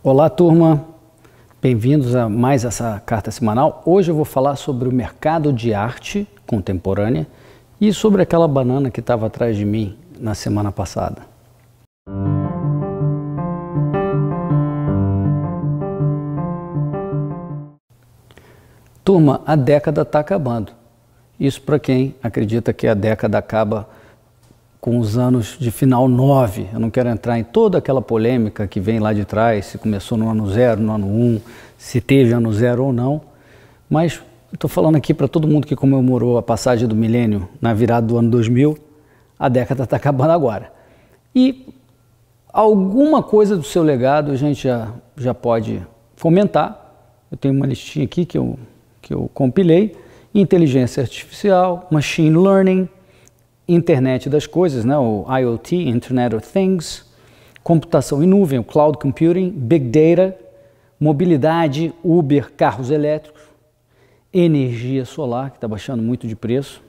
Olá, turma. Bem-vindos a mais essa carta semanal. Hoje eu vou falar sobre o mercado de arte contemporânea e sobre aquela banana que estava atrás de mim na semana passada. Turma, a década está acabando. Isso para quem acredita que a década acaba com os anos de final 9. Eu não quero entrar em toda aquela polêmica que vem lá de trás, se começou no ano 0, no ano 1, um, se teve ano 0 ou não, mas estou falando aqui para todo mundo que comemorou a passagem do milênio na virada do ano 2000, a década está acabando agora. E alguma coisa do seu legado a gente já, já pode fomentar. Eu tenho uma listinha aqui que eu, que eu compilei. Inteligência Artificial, Machine Learning, internet das coisas, né? o IoT, Internet of Things, computação em nuvem, o cloud computing, big data, mobilidade, Uber, carros elétricos, energia solar, que está baixando muito de preço,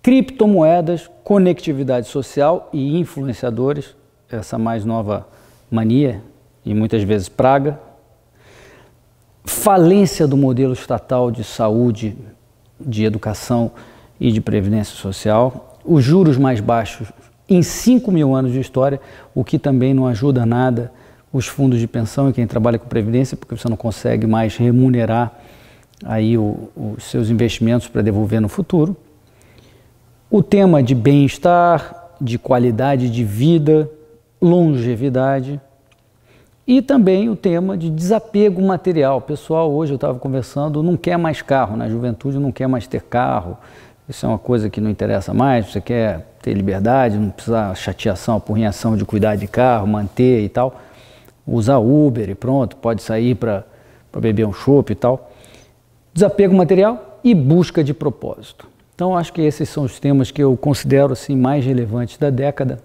criptomoedas, conectividade social e influenciadores, essa mais nova mania e muitas vezes praga, falência do modelo estatal de saúde, de educação e de previdência social, os juros mais baixos em 5 mil anos de história, o que também não ajuda nada os fundos de pensão e quem trabalha com previdência, porque você não consegue mais remunerar aí o, os seus investimentos para devolver no futuro. O tema de bem-estar, de qualidade de vida, longevidade e também o tema de desapego material. Pessoal, hoje eu estava conversando, não quer mais carro, na né? juventude não quer mais ter carro, isso é uma coisa que não interessa mais, você quer ter liberdade, não precisar chateação, apurrinhação de cuidar de carro, manter e tal. Usar Uber e pronto, pode sair para beber um chopp e tal. Desapego material e busca de propósito. Então, acho que esses são os temas que eu considero assim, mais relevantes da década.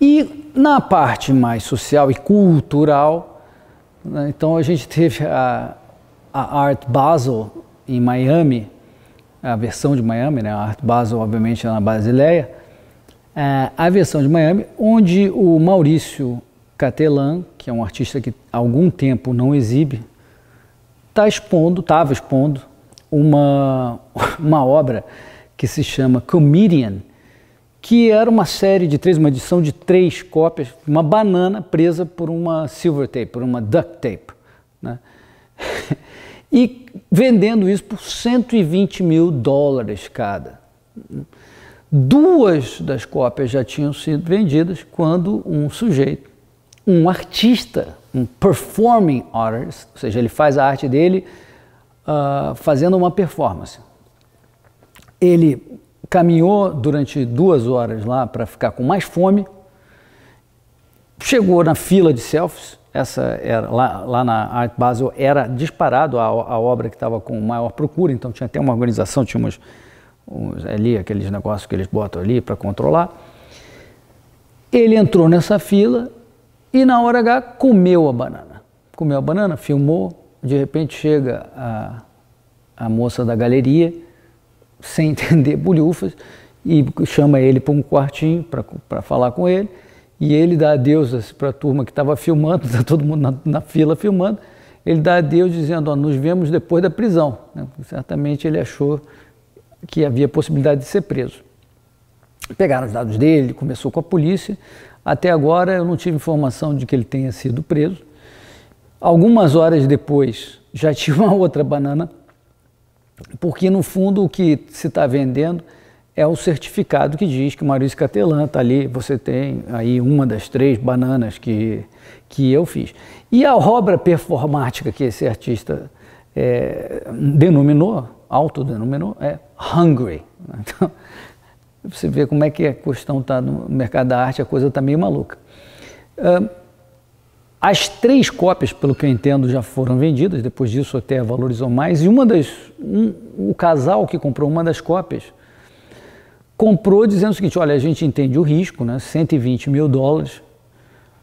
E na parte mais social e cultural, né, então a gente teve a, a Art Basel em Miami, a versão de Miami, né? a Art Basel, obviamente, é na Basileia, é, a versão de Miami, onde o Maurício Catelan, que é um artista que há algum tempo não exibe, está expondo, estava expondo, uma, uma obra que se chama Comedian, que era uma série de três, uma edição de três cópias, uma banana presa por uma silver tape, por uma duct tape. Né? e vendendo isso por 120 mil dólares cada. Duas das cópias já tinham sido vendidas quando um sujeito, um artista, um performing artist, ou seja, ele faz a arte dele uh, fazendo uma performance. Ele caminhou durante duas horas lá para ficar com mais fome, chegou na fila de selfies, essa era, lá, lá na Art Basel era disparado a, a obra que estava com maior procura, então tinha até uma organização, tinha uns, ali aqueles negócios que eles botam ali para controlar. Ele entrou nessa fila e na hora H comeu a banana. Comeu a banana, filmou, de repente chega a, a moça da galeria, sem entender bolhufas, e chama ele para um quartinho para falar com ele e ele dá adeus para a turma que estava filmando, está todo mundo na, na, fila filmando, ele dá adeus dizendo, ó, nos vemos depois da prisão. Né? Certamente ele achou que havia possibilidade de ser preso. Pegaram os dados dele, começou com a polícia, até agora eu não tive informação de que ele tenha sido preso. Algumas horas depois já tinha uma outra banana, porque no fundo o que se está vendendo é o certificado que diz que o Maurício Catelã está ali, você tem aí uma das três bananas que, que eu fiz. E a obra performática que esse artista é, denominou, autodenominou, é Hungry. Né? Então, você vê como é que a questão está no mercado da arte, a coisa está meio maluca. As três cópias, pelo que eu entendo, já foram vendidas, depois disso até valorizou mais, e uma das, um, o casal que comprou uma das cópias comprou dizendo o seguinte: olha, a gente entende o risco, né, 120 mil dólares,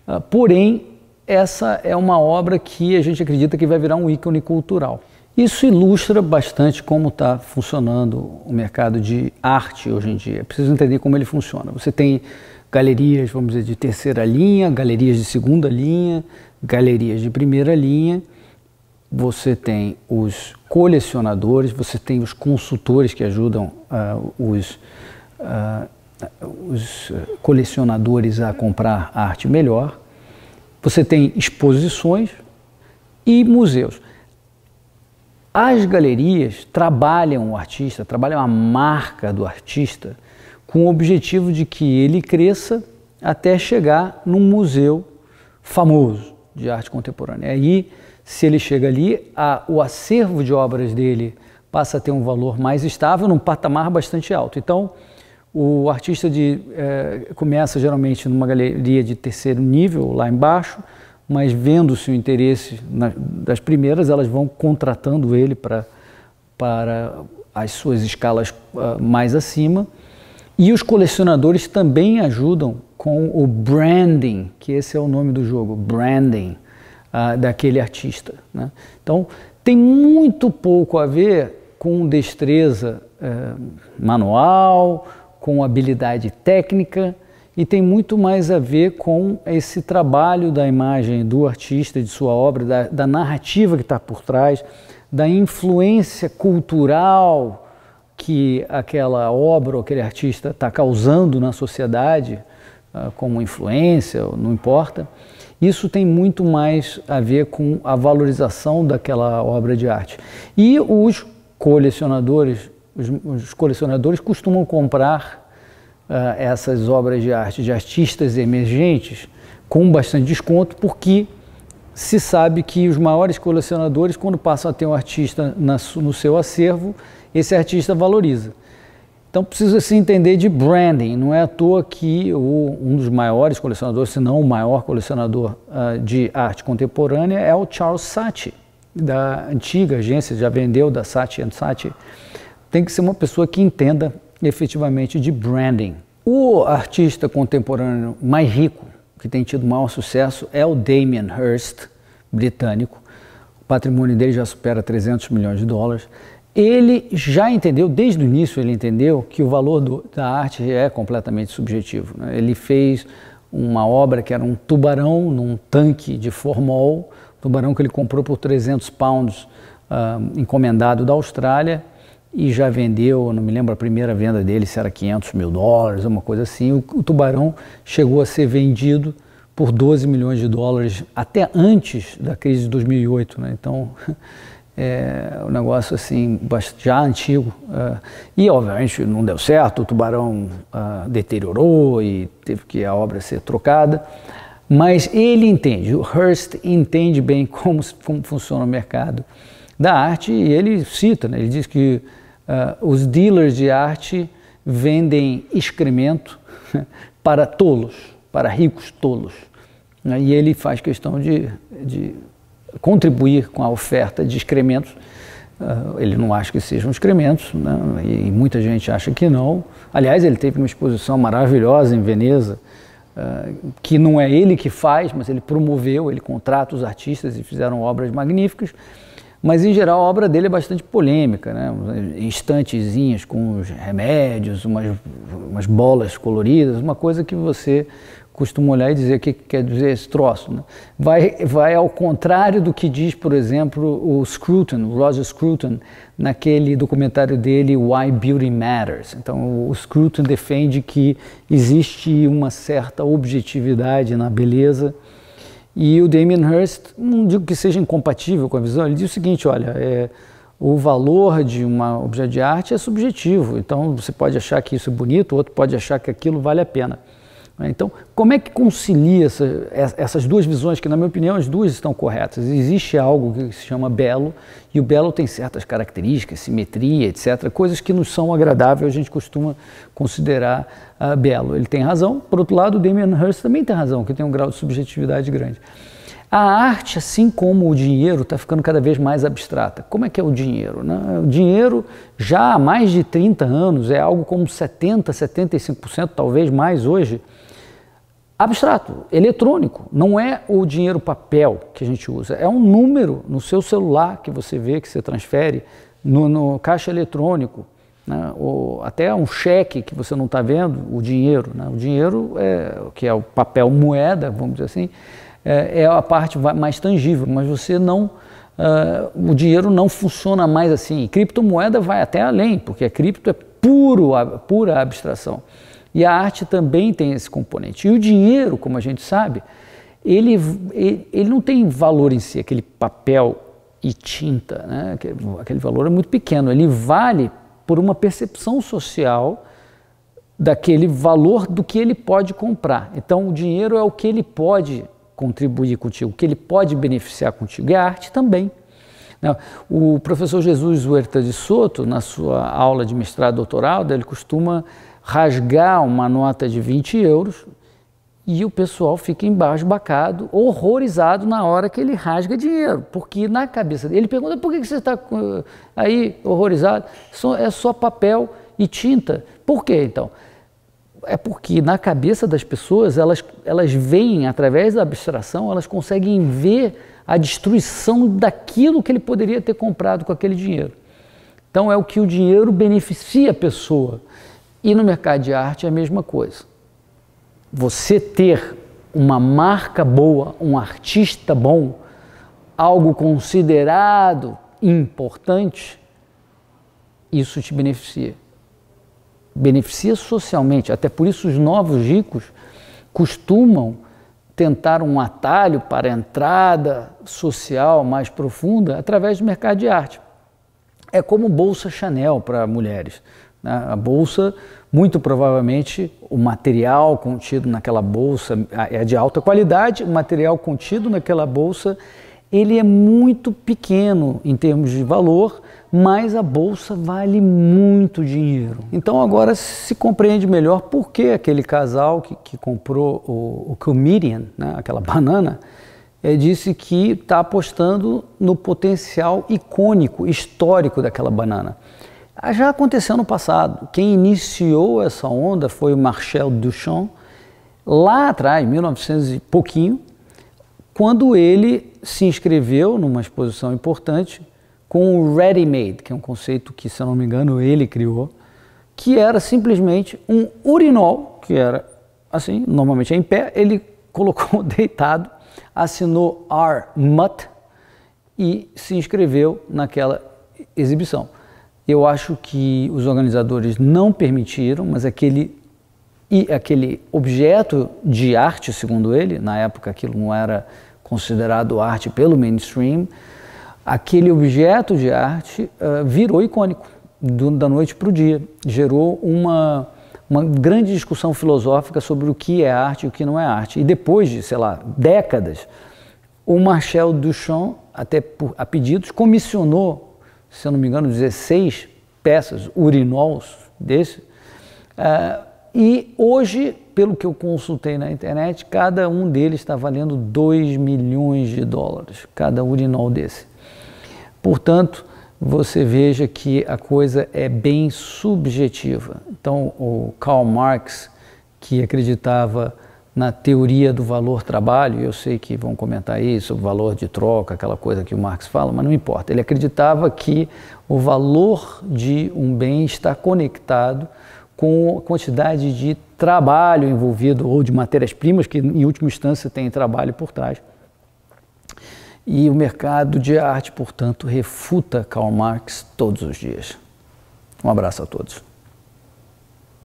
ah, porém, essa é uma obra que a gente acredita que vai virar um ícone cultural. Isso ilustra bastante como está funcionando o mercado de arte hoje em dia. É preciso entender como ele funciona. Você tem galerias, vamos dizer, de terceira linha, galerias de segunda linha, galerias de primeira linha. Você tem os colecionadores, você tem os consultores que ajudam uh, os uh, os eh, colecionadores a comprar arte melhor. Você tem exposições e museus. As galerias trabalham o artista, trabalham a marca do artista com o objetivo de que ele cresça até chegar num museu famoso de arte contemporânea. Aí, se ele chega ali, a, o acervo de obras dele passa a ter um valor mais estável, num patamar bastante alto. Então, o artista de, eh, começa geralmente numa galeria de terceiro nível, lá embaixo, mas vendo-se o interesse na, das primeiras, elas vão contratando ele pra, para as suas escalas uh, mais acima. E os colecionadores também ajudam com o branding, que esse é o nome do jogo, branding uh, daquele artista. Né? Então, tem muito pouco a ver com destreza uh, manual com habilidade técnica e tem muito mais a ver com esse trabalho da imagem do artista, de sua obra, da, da narrativa que está por trás, da influência cultural que aquela obra ou aquele artista está causando na sociedade, ah, como influência, não importa. Isso tem muito mais a ver com a valorização daquela obra de arte. E os colecionadores os, os colecionadores costumam comprar uh, essas obras de arte de artistas emergentes com bastante desconto, porque se sabe que os maiores colecionadores, quando passam a ter um artista na, no seu acervo, esse artista valoriza. Então precisa se entender de branding. Não é à toa que o, um dos maiores colecionadores, se não o maior colecionador uh, de arte contemporânea, é o Charles Saatchi, da antiga agência, já vendeu da Saatchi Saatchi, tem que ser uma pessoa que entenda efetivamente de branding. O artista contemporâneo mais rico, que tem tido maior sucesso, é o Damien Hirst, britânico. O patrimônio dele já supera 300 milhões de dólares. Ele já entendeu, desde o início ele entendeu que o valor do, da arte é completamente subjetivo. Né? Ele fez uma obra que era um tubarão num tanque de formol, tubarão que ele comprou por 300 pounds, uh, encomendado da Austrália, e já vendeu, não me lembro a primeira venda dele se era 500 mil dólares, uma coisa assim. O, o Tubarão chegou a ser vendido por 12 milhões de dólares até antes da crise de 2008, né? Então é um negócio assim já antigo é. e obviamente não deu certo, o Tubarão ah, deteriorou e teve que a obra ser trocada. Mas ele entende, o Hearst entende bem como, como funciona o mercado da arte e ele cita, né? ele diz que uh, os dealers de arte vendem excremento para tolos, para ricos tolos. Né? E ele faz questão de, de, contribuir com a oferta de excrementos. Uh, ele não acha que sejam excrementos, né? e, e muita gente acha que não. Aliás, ele teve uma exposição maravilhosa em Veneza, Uh, que não é ele que faz, mas ele promoveu, ele contrata os artistas e fizeram obras magníficas. Mas, em geral, a obra dele é bastante polêmica, né? Estantezinhas com os remédios, umas, umas bolas coloridas, uma coisa que você costuma olhar e dizer o que, quer dizer esse troço. Né? Vai, vai ao contrário do que diz, por exemplo, o Scruton, o Roger Scruton, naquele documentário dele, Why Beauty Matters. Então, o Scruton defende que existe uma certa objetividade na beleza, e o Damien Hirst, não digo que seja incompatível com a visão, ele diz o seguinte: olha, é, o valor de um objeto de arte é subjetivo, então você pode achar que isso é bonito, outro pode achar que aquilo vale a pena. Né? Então, como é que concilia essa, essas duas visões, que, na minha opinião, as duas estão corretas? Existe algo que se chama belo, e o belo tem certas características, simetria, etc., coisas que nos são agradáveis, a gente costuma considerar uh, belo. Ele tem razão, por outro lado, o Damien Hirst também tem razão, que tem um grau de subjetividade grande. A arte, assim como o dinheiro, está ficando cada vez mais abstrata. Como é que é o dinheiro? Né? O dinheiro, já há mais de 30 anos, é algo como 70, 75%, talvez mais hoje, abstrato, eletrônico. Não é o dinheiro papel que a gente usa, é um número no seu celular que você vê, que você transfere no, no caixa eletrônico. Né? ou até um cheque que você não está vendo, o dinheiro. Né? O dinheiro, é, que é o papel moeda, vamos dizer assim, é, é a parte mais tangível, mas você não. Uh, o dinheiro não funciona mais assim. criptomoeda vai até além, porque a cripto é puro, a, pura abstração. E a arte também tem esse componente. E o dinheiro, como a gente sabe, ele, ele não tem valor em si, aquele papel e tinta, né? aquele, aquele valor é muito pequeno. Ele vale por uma percepção social daquele valor do que ele pode comprar. Então, o dinheiro é o que ele pode contribuir contigo, o que ele pode beneficiar contigo. E a arte também. Né? O professor Jesus Huerta de Soto, na sua aula de mestrado e doutorado, ele costuma rasgar uma nota de 20 euros e o pessoal fica embasbacado, horrorizado na hora que ele rasga dinheiro, porque na cabeça dele, ele pergunta por que você está eh, aí horrorizado? É só papel e tinta. Por quê então? É porque na cabeça das pessoas, elas, elas veem, através da abstração, elas conseguem ver a destruição daquilo que ele poderia ter comprado com aquele dinheiro. Então é o que o dinheiro beneficia a pessoa. E no mercado de arte é a mesma coisa. Você ter uma marca boa, um artista bom, algo considerado importante, isso te beneficia. Beneficia socialmente. Até por isso os novos ricos costumam tentar um atalho para a entrada social mais profunda através do mercado de arte. É como Bolsa Chanel para mulheres. Né? A bolsa muito provavelmente o material contido naquela bolsa ah, é de alta qualidade, o material contido naquela bolsa ele é muito pequeno em termos de valor, mas a bolsa vale muito dinheiro. Então agora se compreende melhor por que aquele casal que, que comprou o, o Comedian, né, aquela banana, é, disse que está apostando no potencial icônico, histórico daquela banana. Ah, já aconteceu no passado. Quem iniciou essa onda foi o Marcel Duchamp, lá atrás, 1900 e pouquinho, quando ele se inscreveu numa exposição importante com o ready-made, que é um conceito que, se eu não me engano, ele criou, que era simplesmente um urinol, que era assim, normalmente é em pé, ele colocou deitado, assinou R. Mutt e se inscreveu naquela exibição. Eu acho que os organizadores não permitiram, mas aquele e aquele objeto de arte, segundo ele, na época aquilo não era considerado arte pelo mainstream, aquele objeto de arte uh, virou icônico do, da noite para o dia, gerou uma uma grande discussão filosófica sobre o que é arte e o que não é arte. E depois de, sei lá, décadas, o Marcel Duchamp, até por, a pedidos, comissionou se eu não me engano, 16 peças, urinols desse. Uh, e hoje, pelo que eu consultei na internet, cada um deles está valendo 2 milhões de dólares, cada urinol desse. Portanto, você veja que a coisa é bem subjetiva. Então, o Karl Marx, que acreditava na teoria do valor trabalho, eu sei que vão comentar isso, o valor de troca, aquela coisa que o Marx fala, mas não importa. Ele acreditava que o valor de um bem está conectado com a quantidade de trabalho envolvido ou de matérias-primas, que em última instância tem trabalho por trás. E o mercado de arte, portanto, refuta Karl Marx todos os dias. Um abraço a todos.